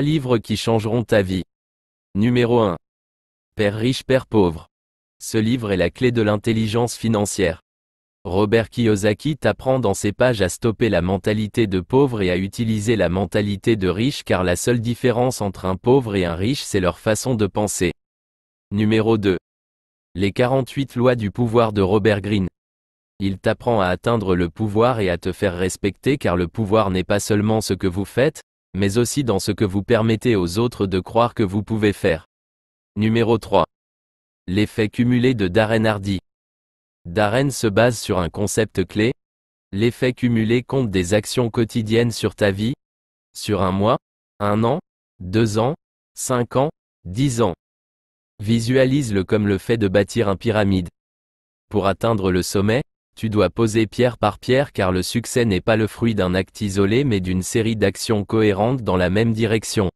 livres qui changeront ta vie. Numéro 1. Père riche, père pauvre. Ce livre est la clé de l'intelligence financière. Robert Kiyosaki t'apprend dans ses pages à stopper la mentalité de pauvre et à utiliser la mentalité de riche car la seule différence entre un pauvre et un riche c'est leur façon de penser. Numéro 2. Les 48 lois du pouvoir de Robert Greene. Il t'apprend à atteindre le pouvoir et à te faire respecter car le pouvoir n'est pas seulement ce que vous faites, mais aussi dans ce que vous permettez aux autres de croire que vous pouvez faire. Numéro 3. L'effet cumulé de Darren Hardy. Darren se base sur un concept clé. L'effet cumulé compte des actions quotidiennes sur ta vie, sur un mois, un an, deux ans, cinq ans, dix ans. Visualise-le comme le fait de bâtir un pyramide. Pour atteindre le sommet, tu dois poser pierre par pierre car le succès n'est pas le fruit d'un acte isolé mais d'une série d'actions cohérentes dans la même direction.